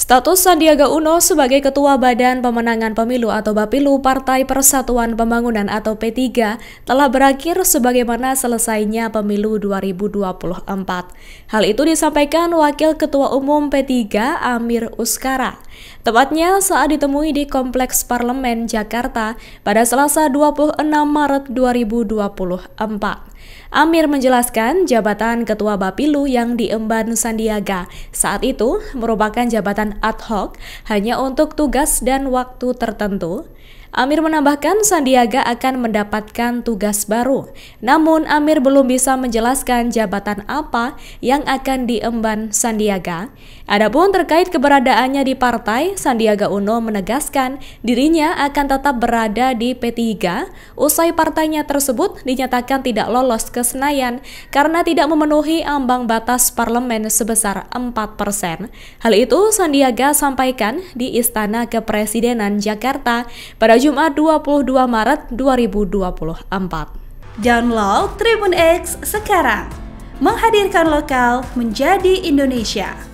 Status Sandiaga Uno sebagai Ketua Badan Pemenangan Pemilu atau Bapilu Partai Persatuan Pembangunan atau P3 telah berakhir sebagaimana selesainya pemilu 2024. Hal itu disampaikan Wakil Ketua Umum P3 Amir Uskara. Tepatnya saat ditemui di Kompleks Parlemen Jakarta pada Selasa 26 Maret 2024. Amir menjelaskan jabatan Ketua Bapilu yang diemban Sandiaga saat itu merupakan jabatan ad hoc hanya untuk tugas dan waktu tertentu. Amir menambahkan Sandiaga akan mendapatkan tugas baru. Namun Amir belum bisa menjelaskan jabatan apa yang akan diemban Sandiaga. Adapun terkait keberadaannya di partai, Sandiaga Uno menegaskan dirinya akan tetap berada di P3 usai partainya tersebut dinyatakan tidak lolos ke Senayan karena tidak memenuhi ambang batas parlemen sebesar 4%. Hal itu Sandiaga sampaikan di Istana Kepresidenan Jakarta pada Jumat 22 Maret 2024. Download Tribun X sekarang. Menghadirkan lokal menjadi Indonesia.